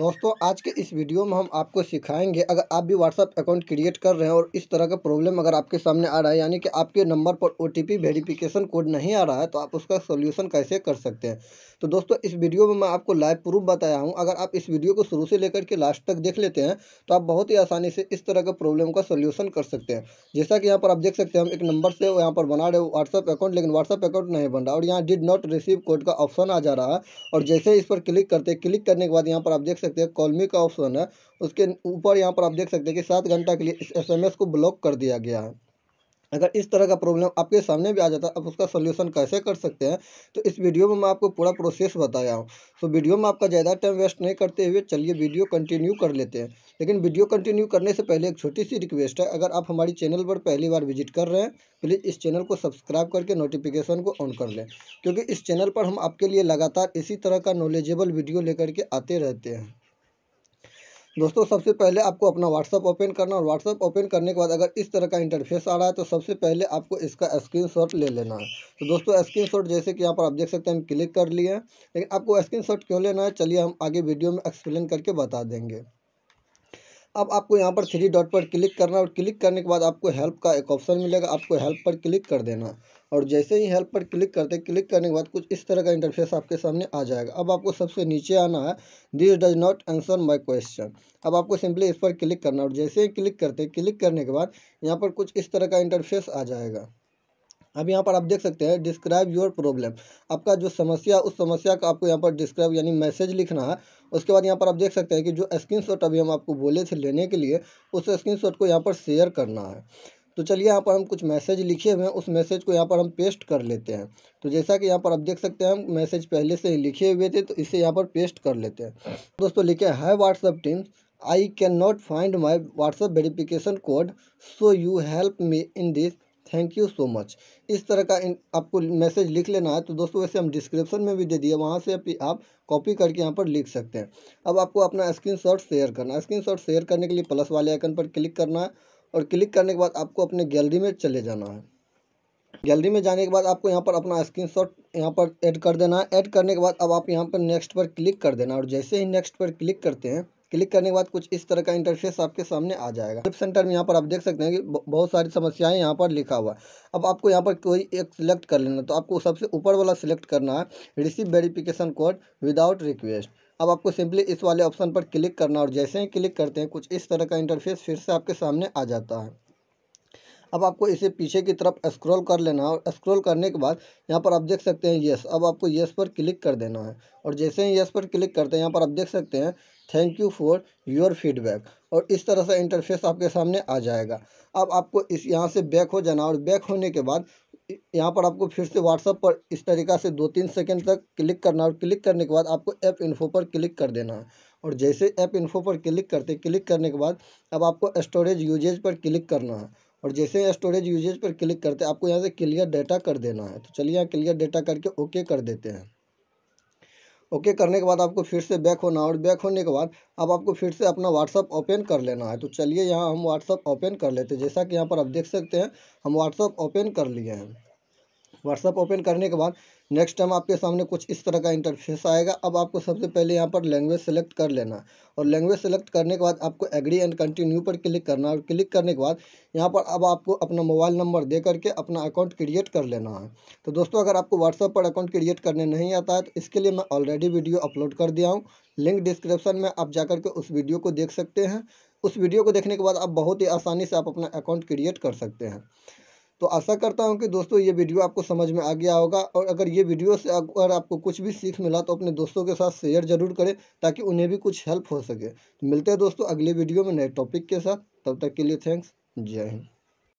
दोस्तों आज के इस वीडियो में हम आपको सिखाएंगे अगर आप भी व्हाट्सअप अकाउंट क्रिएट कर रहे हैं और इस तरह का प्रॉब्लम अगर आपके सामने आ रहा है यानी कि आपके नंबर पर ओ टी वेरिफिकेशन कोड नहीं आ रहा है तो आप उसका सोल्यूशन कैसे कर सकते हैं तो दोस्तों इस वीडियो में मैं आपको लाइव प्रूफ बताया हूँ अगर आप इस वीडियो को शुरू से लेकर के लास्ट तक देख लेते हैं तो आप बहुत ही आसानी से इस तरह के प्रॉब्लम का सोल्यूशन कर सकते हैं जैसा कि यहाँ पर आप देख सकते हैं हम एक नंबर से यहाँ पर बना रहे व्हाट्सअप अकाउंट लेकिन व्हाट्सअप अकाउंट नहीं बन रहा और यहाँ डिड नॉट रिसीव कोड का ऑप्शन आ जा रहा है और जैसे इस पर क्लिक करते क्लिक करने के बाद यहाँ पर आप देख सकते सकते हैं कॉलमी का ऑप्शन है उसके ऊपर यहाँ पर आप देख सकते हैं कि सात घंटा के लिए इस एस को ब्लॉक कर दिया गया है अगर इस तरह का प्रॉब्लम आपके सामने भी आ जाता है आप उसका सोल्यूशन कैसे कर सकते हैं तो इस वीडियो में मैं आपको पूरा प्रोसेस बताया हूँ सो तो वीडियो में आपका ज़्यादा टाइम वेस्ट नहीं करते हुए चलिए वीडियो कंटिन्यू कर लेते हैं लेकिन वीडियो कंटिन्यू करने से पहले एक छोटी सी रिक्वेस्ट है अगर आप हमारी चैनल पर पहली बार विजिट कर रहे हैं प्लीज़ इस चैनल को सब्सक्राइब करके नोटिफिकेशन को ऑन कर लें क्योंकि इस चैनल पर हम आपके लिए लगातार इसी तरह का नॉलेजेबल वीडियो लेकर के आते रहते हैं दोस्तों सबसे पहले आपको अपना व्हाट्सअप ओपन करना और व्हाट्सअप ओपन करने के बाद अगर इस तरह का इंटरफेस आ रहा है तो सबसे पहले आपको इसका शॉट ले लेना है तो दोस्तों शॉट जैसे कि यहाँ पर आप देख सकते हैं हम क्लिक कर लिए लेकिन आपको शॉट क्यों लेना है चलिए हम आगे वीडियो में एक्सप्लेन करके बता देंगे अब आपको यहाँ पर थ्री डॉट पर क्लिक करना और क्लिक करने के बाद आपको हेल्प का एक ऑप्शन मिलेगा आपको हेल्प पर क्लिक कर देना और जैसे ही हेल्प पर क्लिक करते क्लिक करने के बाद कुछ इस तरह का इंटरफेस आपके सामने आ जाएगा अब आपको सबसे नीचे आना है this does not answer my question अब आपको सिंपली इस पर क्लिक करना और जैसे ही क्लिक करते क्लिक करने के बाद यहाँ पर कुछ इस तरह का इंटरफेस आ जाएगा अब यहाँ पर आप देख सकते हैं डिस्क्राइब योर प्रॉब्लम आपका जो समस्या उस समस्या का आपको यहाँ पर डिस्क्राइब यानी मैसेज लिखना है उसके बाद यहाँ पर आप देख सकते हैं कि जो स्क्रीन शॉट अभी हम आपको बोले थे लेने के लिए उस स्क्रीन शॉट को यहाँ पर शेयर करना है तो चलिए यहाँ पर हम कुछ मैसेज लिखे हुए हैं उस मैसेज को यहाँ पर हम पेस्ट कर लेते हैं तो जैसा कि यहाँ पर आप देख सकते हैं हम मैसेज पहले से ही लिखे हुए थे तो इसे यहाँ पर पेस्ट कर लेते हैं दोस्तों लिखे है WhatsApp team can not find my WhatsApp verification code so you help me in this thank you so much इस तरह का इन, आपको मैसेज लिख लेना है तो दोस्तों वैसे हम डिस्क्रिप्शन में भी दे दिए वहाँ से आप कॉपी करके यहाँ पर लिख सकते हैं अब आपको अपना शॉट शेयर करना है शॉट शेयर करने के लिए प्लस वाले आइकन पर क्लिक करना है और क्लिक करने के बाद आपको अपने गैलरी में चले जाना है गैलरी में जाने के बाद आपको यहाँ पर अपना स्क्रीनशॉट यहाँ पर ऐड कर देना है ऐड करने के बाद अब आप यहाँ पर नेक्स्ट पर क्लिक कर देना और जैसे ही नेक्स्ट पर क्लिक करते हैं क्लिक करने के बाद कुछ इस तरह का इंटरफेस आपके सामने आ जाएगा हेल्प सेंटर में यहाँ पर आप देख सकते हैं कि बहुत सारी समस्याएं यहाँ पर लिखा हुआ है अब आपको यहाँ पर कोई एक सिलेक्ट कर लेना तो आपको सबसे ऊपर वाला सिलेक्ट करना है receive verification code without request अब आपको सिंपली इस वाले ऑप्शन पर क्लिक करना और जैसे ही क्लिक करते हैं कुछ इस तरह का इंटरफेस फिर से आपके सामने आ जाता है अब आपको इसे पीछे की तरफ स्क्रॉल कर लेना है और स्क्रॉल करने के बाद यहाँ पर आप देख सकते हैं येस अब आपको येस पर क्लिक कर देना है और जैसे ही येस पर क्लिक करते हैं यहाँ पर आप देख सकते हैं thank you for your feedback और इस तरह से इंटरफेस आपके सामने आ जाएगा अब आपको इस यहाँ से बैक हो जाना और बैक होने के बाद यहाँ पर आपको फिर से व्हाट्सअप पर इस तरीका से दो तीन सेकंड तक क्लिक करना और क्लिक करने के बाद आपको ऐप इन्फो पर क्लिक कर देना है और जैसे ऐप इन्फो पर क्लिक करते क्लिक करने के बाद अब आपको स्टोरेज यूजेज पर क्लिक करना है और जैसे स्टोरेज यूजेज पर क्लिक करते हैं आपको यहाँ से क्लियर डेटा कर देना है तो चलिए यहाँ क्लियर डेटा करके ओके कर देते हैं ओके करने के बाद आपको फिर से बैक होना और बैक होने के बाद अब आपको फिर से अपना व्हाट्सअप ओपन कर लेना है तो चलिए यहाँ हम व्हाट्सअप ओपन कर लेते हैं जैसा कि यहाँ पर आप देख सकते हैं हम व्हाट्सअप ओपन कर लिए हैं व्हाट्सअप ओपन करने के बाद नेक्स्ट टाइम आपके सामने कुछ इस तरह का इंटरफेस आएगा अब आपको सबसे पहले यहाँ पर लैंग्वेज सेलेक्ट कर लेना और लैंग्वेज सेलेक्ट करने के बाद आपको एग्री एंड कंटिन्यू पर क्लिक करना और क्लिक करने के बाद यहाँ पर अब आपको अपना मोबाइल नंबर दे करके अपना अकाउंट क्रिएट कर लेना है तो दोस्तों अगर आपको व्हाट्सअप पर अकाउंट क्रिएट करने नहीं आता है तो इसके लिए मैं ऑलरेडी वीडियो अपलोड कर दिया हूँ लिंक डिस्क्रिप्शन में आप जाकर के उस वीडियो को देख सकते हैं उस वीडियो को देखने के बाद आप बहुत ही आसानी से आप अपना अकाउंट क्रिएट कर सकते हैं तो आशा करता हूँ कि दोस्तों ये वीडियो आपको समझ में आ गया होगा और अगर ये वीडियो से अगर आपको कुछ भी सीख मिला तो अपने दोस्तों के साथ शेयर जरूर करें ताकि उन्हें भी कुछ हेल्प हो सके तो मिलते हैं दोस्तों अगले वीडियो में नए टॉपिक के साथ तब तक के लिए थैंक्स जय हिंद